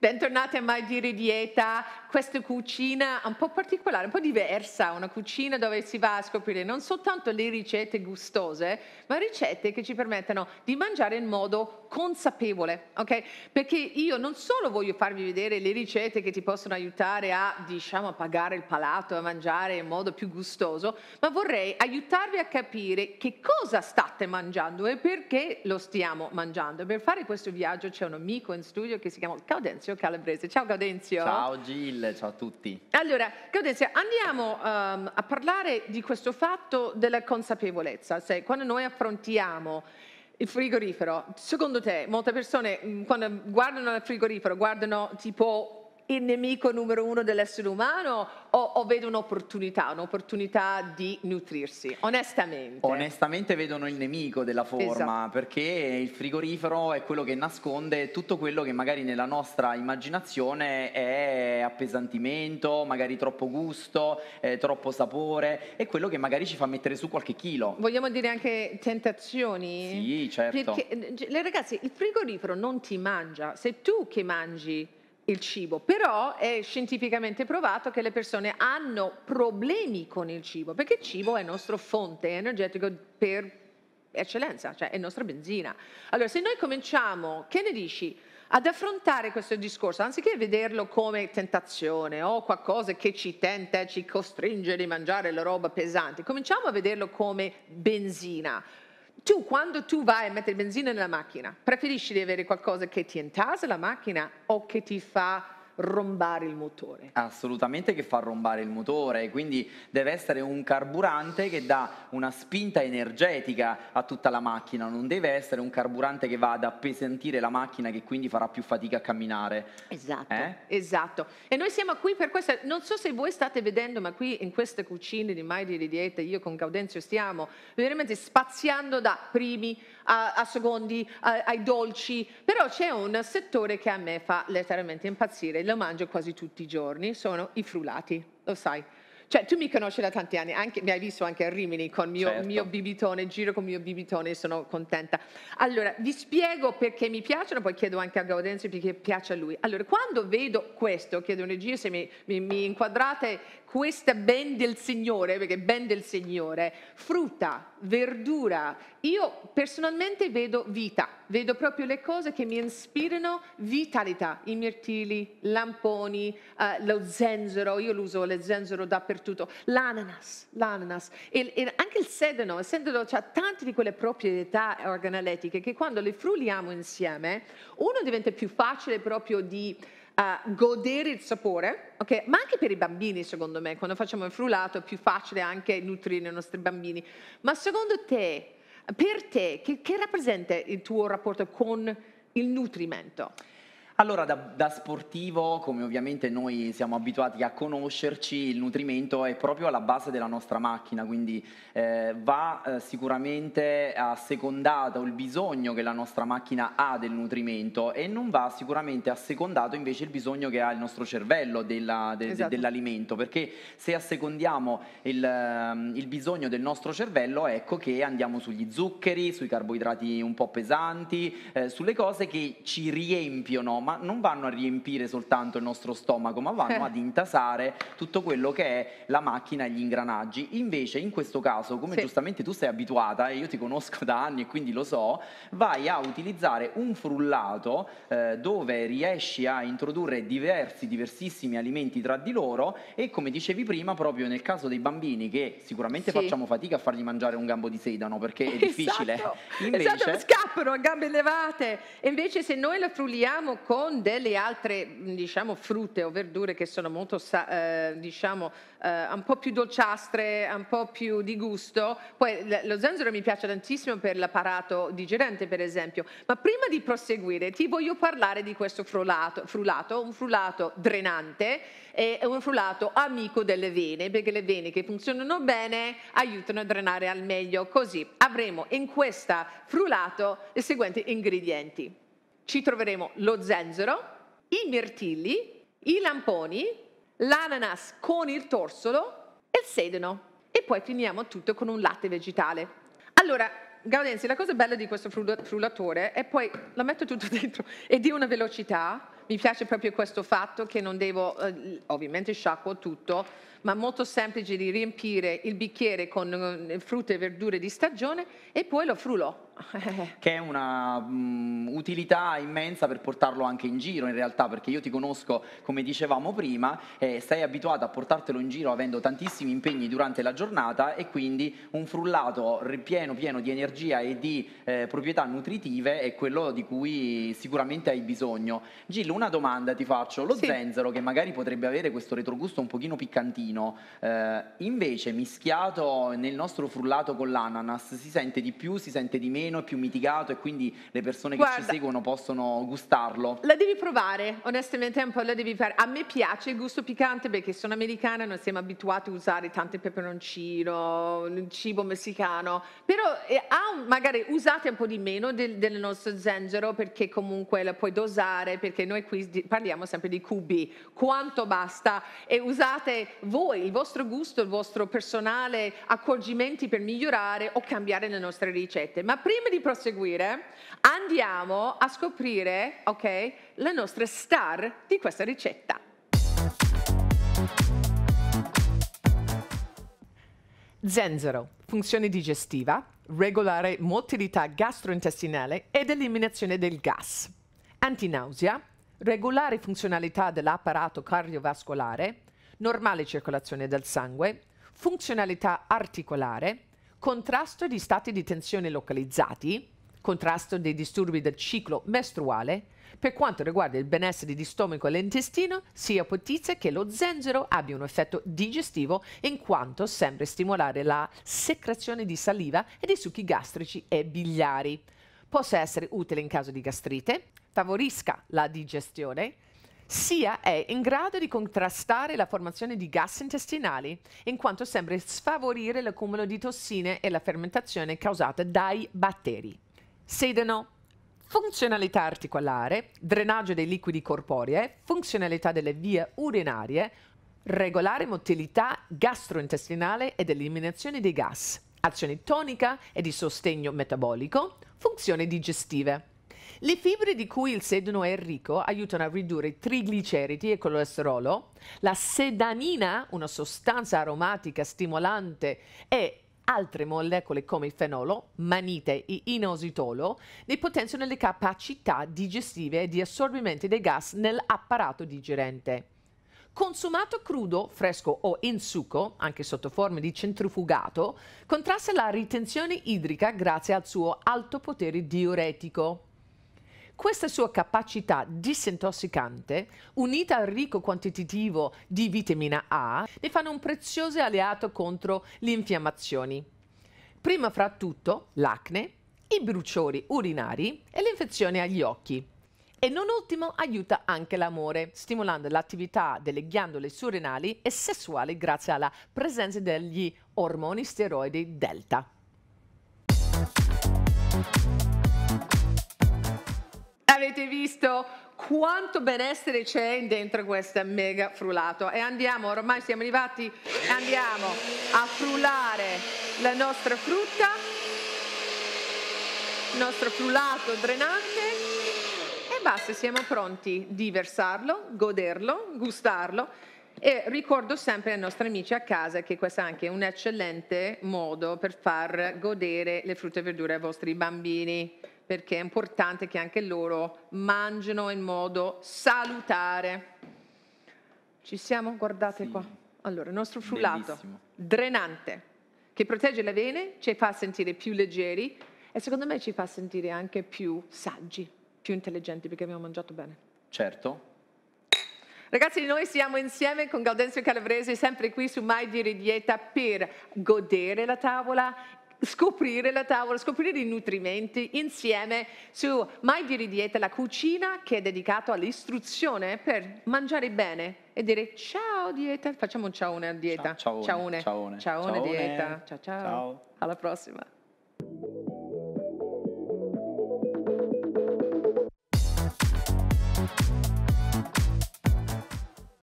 Bentornati a Mai Giri Dieta questa cucina un po' particolare, un po' diversa, una cucina dove si va a scoprire non soltanto le ricette gustose, ma ricette che ci permettono di mangiare in modo consapevole, ok? Perché io non solo voglio farvi vedere le ricette che ti possono aiutare a, diciamo, a pagare il palato, a mangiare in modo più gustoso, ma vorrei aiutarvi a capire che cosa state mangiando e perché lo stiamo mangiando. Per fare questo viaggio c'è un amico in studio che si chiama Gaudenzio Calabrese. Ciao Gaudenzio. Ciao Gil. Will, ciao a tutti. Allora, Claudia, andiamo um, a parlare di questo fatto della consapevolezza. Se, quando noi affrontiamo il frigorifero, secondo te molte persone mhmm, quando guardano il frigorifero guardano tipo il nemico numero uno dell'essere umano o, o vedo un'opportunità, un'opportunità di nutrirsi, onestamente? Onestamente vedono il nemico della forma, esatto. perché il frigorifero è quello che nasconde tutto quello che magari nella nostra immaginazione è appesantimento, magari troppo gusto, eh, troppo sapore, è quello che magari ci fa mettere su qualche chilo. Vogliamo dire anche tentazioni? Sì, certo. Perché, eh, le ragazze, il frigorifero non ti mangia, sei tu che mangi il cibo, però è scientificamente provato che le persone hanno problemi con il cibo, perché il cibo è la nostra fonte energetico per eccellenza, cioè è nostra benzina. Allora, se noi cominciamo, che ne dici? Ad affrontare questo discorso, anziché vederlo come tentazione o qualcosa che ci tenta e ci costringe di mangiare la roba pesante, cominciamo a vederlo come benzina tu quando tu vai a mettere benzina nella macchina, preferisci di avere qualcosa che ti intasa la macchina o che ti fa rombare il motore. Assolutamente che fa rombare il motore, quindi deve essere un carburante che dà una spinta energetica a tutta la macchina, non deve essere un carburante che va ad appesantire la macchina che quindi farà più fatica a camminare. Esatto, eh? esatto. E noi siamo qui per questo, non so se voi state vedendo, ma qui in queste cucine di Mai di Dieta, io con Gaudenzio stiamo veramente spaziando da primi a, a secondi, a, ai dolci, però c'è un settore che a me fa letteralmente impazzire, lo mangio quasi tutti i giorni, sono i frullati, lo sai, cioè, tu mi conosci da tanti anni, anche, mi hai visto anche a Rimini con il mio, certo. mio bibitone, giro con il mio bibitone, sono contenta. Allora, vi spiego perché mi piacciono, poi chiedo anche a Gaudenzio perché piace a lui. Allora, quando vedo questo, chiedo in regia se mi, mi, mi inquadrate questa ben del Signore, perché ben del Signore, frutta, verdura, io personalmente vedo vita, vedo proprio le cose che mi ispirano vitalità, i mirtilli, lamponi, eh, lo zenzero, io lo uso le zenzero dappertutto dappertutto. L'ananas, l'ananas e, e anche il sedano, il sedano ha tante di quelle proprietà organolettiche che quando le frulliamo insieme, uno diventa più facile proprio di uh, godere il sapore, okay? ma anche per i bambini secondo me, quando facciamo il frullato è più facile anche nutrire i nostri bambini. Ma secondo te, per te, che, che rappresenta il tuo rapporto con il nutrimento? Allora, da, da, sportivo, come ovviamente noi siamo abituati a conoscerci, il nutrimento è proprio alla base della nostra macchina, quindi eh, va eh, sicuramente assecondato il bisogno che la nostra macchina ha del nutrimento e non va sicuramente assecondato invece il bisogno che ha il nostro cervello della, de, esatto. de, dell'alimento, perché se assecondiamo il, ehm, il bisogno del nostro cervello, ecco che andiamo sugli zuccheri, sui carboidrati un po' pesanti, eh, sulle cose che ci riempiono ma non vanno a riempire soltanto il nostro stomaco, ma vanno ad intasare tutto quello che è la macchina e gli ingranaggi. Invece in questo caso, come sì. giustamente tu sei abituata e io ti conosco da anni e quindi lo so, vai a utilizzare un frullato eh, dove riesci a introdurre diversi, diversissimi alimenti tra di loro e come dicevi prima, proprio nel caso dei bambini che sicuramente sì. facciamo fatica a fargli mangiare un gambo di sedano perché è esatto. difficile. Invece... Esatto, scappano a gambe levate. E invece se noi la frulliamo con con delle altre diciamo, frutte o verdure che sono molto eh, diciamo, eh, un po' più dolciastre, un po' più di gusto. Poi lo zenzero mi piace tantissimo per l'apparato digerente, per esempio. Ma prima di proseguire ti voglio parlare di questo frullato, frullato un frullato drenante e un frullato amico delle vene, perché le vene che funzionano bene aiutano a drenare al meglio. Così avremo in questo frullato i seguenti ingredienti ci troveremo lo zenzero, i mirtilli, i lamponi, l'ananas con il torsolo e il sedano. E poi finiamo tutto con un latte vegetale. Allora, Gaudenzi, la cosa bella di questo frullatore è poi, la metto tutto dentro, e di una velocità mi piace proprio questo fatto che non devo, eh, ovviamente sciacquo tutto, ma molto semplice di riempire il bicchiere con eh, frutta e verdure di stagione e poi lo frullo. che è una um, utilità immensa per portarlo anche in giro in realtà, perché io ti conosco, come dicevamo prima, eh, sei abituato a portartelo in giro avendo tantissimi impegni durante la giornata e quindi un frullato ripieno pieno di energia e di eh, proprietà nutritive è quello di cui sicuramente hai bisogno. Gillo, una domanda ti faccio. Lo sì. zenzero, che magari potrebbe avere questo retrogusto un pochino piccantino, eh, invece mischiato nel nostro frullato con l'ananas, si sente di più, si sente di meno, è più mitigato e quindi le persone Guarda, che ci seguono possono gustarlo. La devi provare, onestamente un po' la devi fare. A me piace il gusto piccante perché sono americana e non siamo abituati a usare tanto peperoncino, il cibo messicano, però eh, ah, magari usate un po' di meno del, del nostro zenzero perché comunque la puoi dosare, perché noi qui parliamo sempre di QB, quanto basta e usate voi, il vostro gusto, il vostro personale accorgimenti per migliorare o cambiare le nostre ricette. Ma prima di proseguire andiamo a scoprire, ok, le nostre star di questa ricetta. Zenzero, funzione digestiva, regolare motilità gastrointestinale ed eliminazione del gas. Antinausea, regolare funzionalità dell'apparato cardiovascolare, normale circolazione del sangue, funzionalità articolare, contrasto di stati di tensione localizzati, contrasto dei disturbi del ciclo mestruale, per quanto riguarda il benessere di stomaco e l'intestino, si ipotizza che lo zenzero abbia un effetto digestivo in quanto sembra stimolare la secrezione di saliva e di succhi gastrici e biliari. Possa essere utile in caso di gastrite, favorisca la digestione, sia è in grado di contrastare la formazione di gas intestinali, in quanto sembra sfavorire l'accumulo di tossine e la fermentazione causata dai batteri. Sedano funzionalità articolare, drenaggio dei liquidi corporei, funzionalità delle vie urinarie, regolare motilità gastrointestinale ed eliminazione dei gas, azione tonica e di sostegno metabolico, funzioni digestive. Le fibre di cui il sedano è ricco aiutano a ridurre i trigliceriti e il colesterolo. La sedanina, una sostanza aromatica stimolante e altre molecole come il fenolo, manite e inositolo ne potenziano le capacità digestive e di assorbimento dei gas nell'apparato digerente. Consumato crudo, fresco o in succo, anche sotto forma di centrifugato, contrasta la ritenzione idrica grazie al suo alto potere diuretico. Questa sua capacità disintossicante, unita al ricco quantitativo di vitamina A, ne fanno un prezioso alleato contro le infiammazioni. Prima fra tutto l'acne, i bruciori urinari e le infezioni agli occhi. E non ultimo aiuta anche l'amore, stimolando l'attività delle ghiandole surrenali e sessuali grazie alla presenza degli ormoni steroidi delta. avete visto quanto benessere c'è dentro questo mega frullato e andiamo ormai siamo arrivati andiamo a frullare la nostra frutta il nostro frullato drenante e basta siamo pronti di versarlo goderlo gustarlo e ricordo sempre ai nostri amici a casa che questo è anche un eccellente modo per far godere le frutte e verdure ai vostri bambini perché è importante che anche loro mangino in modo salutare. Ci siamo? Guardate sì. qua. Allora, il nostro frullato Bellissimo. drenante che protegge le vene, ci fa sentire più leggeri e secondo me ci fa sentire anche più saggi, più intelligenti perché abbiamo mangiato bene. Certo. Ragazzi, noi siamo insieme con Gaudenzio Calabrese sempre qui su Mai Dire Dieta per godere la tavola scoprire la tavola, scoprire i nutrimenti insieme su My Beauty Dieta, la cucina che è dedicata all'istruzione per mangiare bene e dire ciao dieta, facciamo un ciao una dieta. Ciao, ciao, ciao, ciao, ciao, ciao, ciao, ciao, ciao, ciao, ciao, ciao, alla prossima.